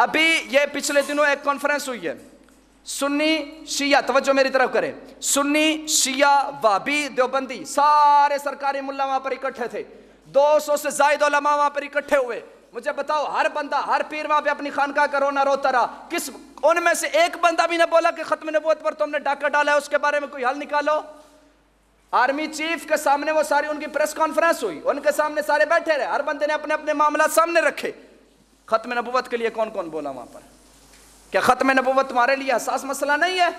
अभी ये पिछले दिनों एक कॉन्फ्रेंस हुई है सुन्नी शिया तवज्जो मेरी तरफ करें सुन्नी शिया वाबी देवबंदी सारे सरकारी मुल्ला वहां पर इकट्ठे थे 200 से जायद उलमा वहां पर इकट्ठे हुए मुझे बताओ हर बंदा हर पीर वहां पे अपनी खानका का रोना रोता रहा किस उनमें से एक बंदा भी ने बोला कि खत्म नबूत पर तुमने डाका डाला है उसके बारे में कोई हल निकालो आर्मी चीफ के सामने वो सारी उनकी प्रेस कॉन्फ्रेंस हुई उनके सामने सारे बैठे रहे हर बंदे ने अपने अपने मामला सामने रखे ख़त्म नबूत के लिए कौन कौन बोला वहां पर क्या ख़त्म नबूत तुम्हारे लिए हसास मसला नहीं है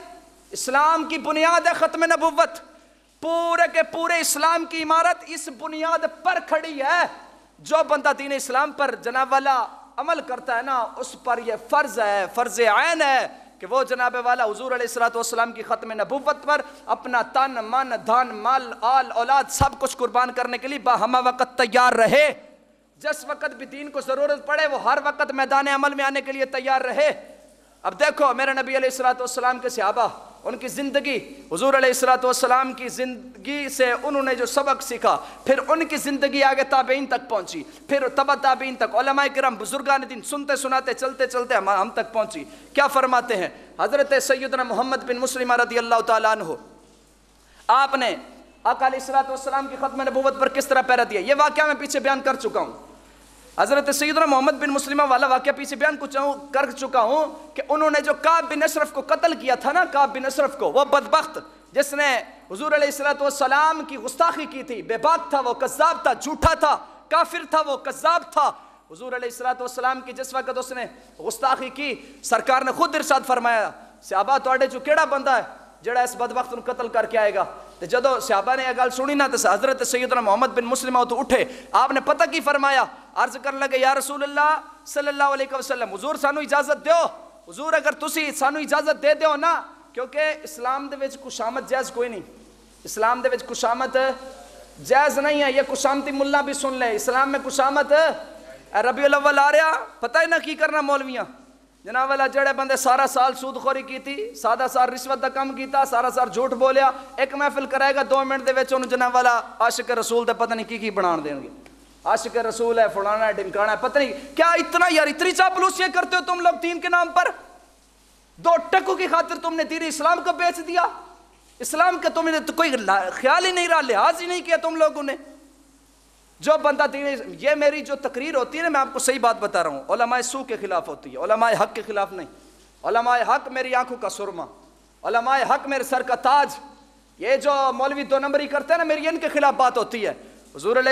इस्लाम की बुनियाद है ख़त्म नबूत पूरे के पूरे इस्लाम की इमारत इस बुनियाद पर खड़ी है जो बंदा दीन इस्लाम पर जनाब वाला अमल करता है ना उस पर यह फ़र्ज़ है फ़र्ज़ आयन है कि वो जनाब वाला हजूर असलाम की ख़त्म नबूत पर अपना तन मन धन माल आल औलाद सब कुछ कुर्बान करने के लिए बाहमा वक़्त तैयार रहे जिस वक्त भी दीन को ज़रूरत पड़े वो हर वक्त मैदान अमल में आने के लिए तैयार रहे अब देखो मेरे नबी सलाम के सहाबा उनकी ज़िंदगी हजूर सलाम की ज़िंदगी से उन्होंने जो सबक सीखा फिर उनकी ज़िंदगी आगे ताबेन तक पहुंची फिर तबा ताबीन तक करम बुजुर्गान दिन सुनते सुनाते चलते चलते हम हम तक पहुंची क्या फरमाते हैं हज़रत सैदना मोहम्मद बिन मुस्लिम रदी अल्लाह तु आपने अकाल सलाम की ख़त्म नबूवत पर किस तरह पैरा दिया ये वाक्य मैं पीछे बयान कर चुका हूँ हज़रत सैदना मोहम्मद बिन मुस्लिम वाला वाक्य पीछे बयान कुछ कर चुका हूँ कि उन्होंने जो काब बिन अशरफ को कत्ल किया था ना काब बिन अशरफ को वह बदबख्त जिसने हजूर सलाम की गुस्ताखी की थी बेबाक था वो कज्जाब था झूठा था काफिर था वो कज्जाब था हजूर सलाम की जिस वक्त उसने गुस्ताखी की सरकार ने खुद इरशाद फरमाया सहाबा तो जो केड़ा बंदा है जड़ा इस बदबख्त कत्ल करके आएगा तो जो सियाबा ने यह गल सुनी ना तो हजरत सैदना मोहम्मद बिन मुस्लिम तो उठे आपने पता की फरमाया अर्ज कर लगे या रसूल अल्लाह सल्लल्लाहु अलैहि वसल्लम हजूर सानू इजाजत दो हजूर अगर तुसी सानू इजाजत दे दो ना क्योंकि इस्लाम के खुशामद जायज़ कोई नहीं इस्लाम के खुशामद जायज़ नहीं है यह खुशामती मुला भी सुन ले इस्लाम में खुशामत रबी अव्वल आ रहा पता ही ना की करना मौलवियाँ ਜਨਾਬ वाला जड़े बंदे सारा साल सूदखोरी की सारा साल ਰਿਸ਼ਵਤ ਦਾ ਕੰਮ ਕੀਤਾ ਸਾਰਾ ਸਾਰ ਝੂਠ ਬੋਲਿਆ ਇੱਕ ਮਹਿਫਿਲ ਕਰਾਏਗਾ 2 ਮਿੰਟ ਦੇ ਵਿੱਚ ਉਹਨੂੰ ਜਨਾਬ ਵਾਲਾ ਆਸ਼ਿਕ ਰਸੂਲ ਦਾ ਪਤਾ ਨਹੀਂ ਕੀ ਕੀ ਬਣਾਣ आशिक रसूल है फलाना है ढिमकाना है पता नहीं क्या इतना यार इतनी चापलूसियां करते हो तुम लोग तीन के नाम पर दो टकू की खातिर तुमने दीन इस्लाम को बेच दिया इस्लाम का तुमने तो कोई ख्याल ही नहीं रहा लिहाज ही नहीं किया तुम लोगों ने जो बंदा दीन ये मेरी जो तकरीर होती है ना मैं आपको सही बात बता रहा हूँ ओलमाए सू के खिलाफ होती है ओलमाए हक के खिलाफ नहीं ओलमाए हक मेरी आंखों का सुरमा ओलमाए हक मेरे सर का ताज ये जो मौलवी दो नंबरी करते हैं ना मेरी इनके खिलाफ बात होती है हजूर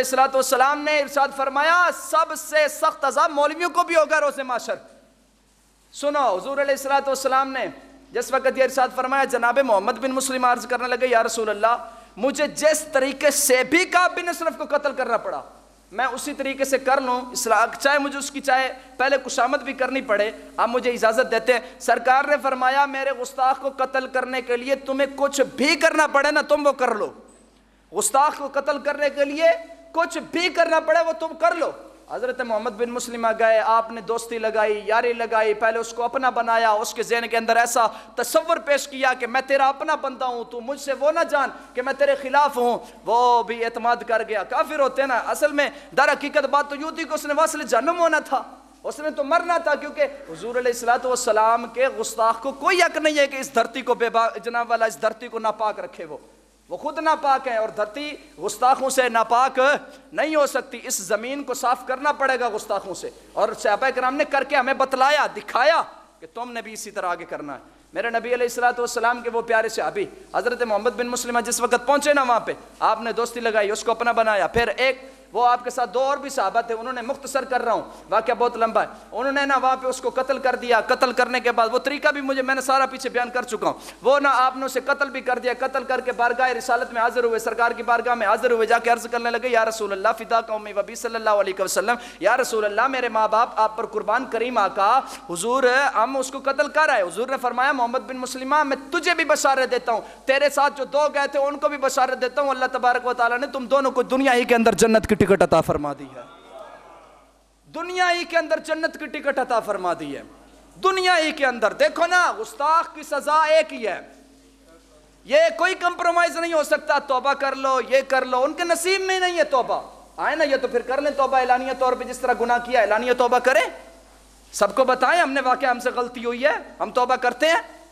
सलाम ने इरशाद फरमाया सबसे सख्त अजाब मौलवियों को भी होगा रोज़ माशर सुनो हजूर सलाम ने जिस वक्त ये इरशाद फरमाया जनाब मोहम्मद बिन मुस्लिम अर्ज करने लगे या रसूल अल्लाह मुझे जिस तरीके से भी काब बिन अशरफ को कत्ल करना पड़ा मैं उसी तरीके से कर लूँ इसलाक चाहे मुझे उसकी चाहे पहले खुशामद भी करनी पड़े आप मुझे इजाज़त देते हैं सरकार ने फरमाया मेरे गुस्ताख को कत्ल करने के लिए तुम्हें कुछ भी करना पड़े ना तुम वो कर लो गुस्ताख को कत्ल करने के लिए कुछ भी करना पड़े वो तुम कर लो हज़रत मोहम्मद बिन मुस्लिमा गए आपने दोस्ती लगाई यारी लगाई पहले उसको अपना बनाया उसके जहन के अंदर ऐसा तस्वर पेश किया कि मैं तेरा अपना बंदा हूँ तू मुझसे वो ना जान कि मैं तेरे खिलाफ हूँ वो भी अतमाद कर गया काफिर होते ना असल में दर हकीकत बात तो यूँ थी कि उसने वसल जन्म होना था उसने तो मरना था क्योंकि हजूर सलाम के गुस्ताख को कोई हक नहीं है कि इस धरती को बेबा जनाब वाला इस धरती को नापाक रखे वो वो खुद नापाक है और धरती गुस्ताखों से नापाक नहीं हो सकती इस ज़मीन को साफ करना पड़ेगा गुस्ताखों से और सहाबा कराम ने करके हमें बतलाया दिखाया कि तुमने भी इसी तरह आगे करना है मेरे नबी अलैहिस्सलाम के वो प्यारे से अभी हज़रत मोहम्मद बिन मुस्लिम जिस वक्त पहुँचे ना वहाँ पर आपने दोस्ती लगाई उसको अपना बनाया फिर एक वो आपके साथ दो और भी साहबा थे उन्होंने मुख्तसर कर रहा हूँ वाक्य बहुत लंबा है उन्होंने ना वहाँ पे उसको कत्ल कर दिया कत्ल करने के बाद वो तरीका भी मुझे मैंने सारा पीछे बयान कर चुका हूँ वो ना आपने उसे कत्ल भी कर दिया कत्ल करके बारगाह रिसालत में हाजिर हुए सरकार की बारगाह में हाजिर हुए जाके अर्ज करने लगे या रसूल अल्लाह फिदा कौमी वबी सल्लाम या रसूल अल्लाह मेरे माँ बाप आप पर कुर्बान करीम आका हुजूर हम उसको कत्ल कर आए हुजूर ने फरमाया मोहम्मद बिन मुस्लिमा मैं तुझे भी बशारत देता हूँ तेरे साथ जो दो गए थे उनको भी बशारत देता हूँ अल्लाह तबारक वाली ने तुम दोनों को दुनिया ही के अंदर जन्नत की टिकट अता फरमा दी है दुनिया ही के अंदर जन्नत की टिकट अता फरमा दी है दुनिया ही के अंदर देखो ना गुस्ताख की सजा एक ही है ये कोई कंप्रोमाइज नहीं हो सकता तोबा कर लो ये कर लो उनके नसीब में नहीं है तोबा आए ना ये तो फिर कर ले तोबा एलानिया तौर पे जिस तरह गुना किया एलानिया तोबा करें सबको बताएं हमने वाकई हमसे गलती हुई है हम तोबा करते हैं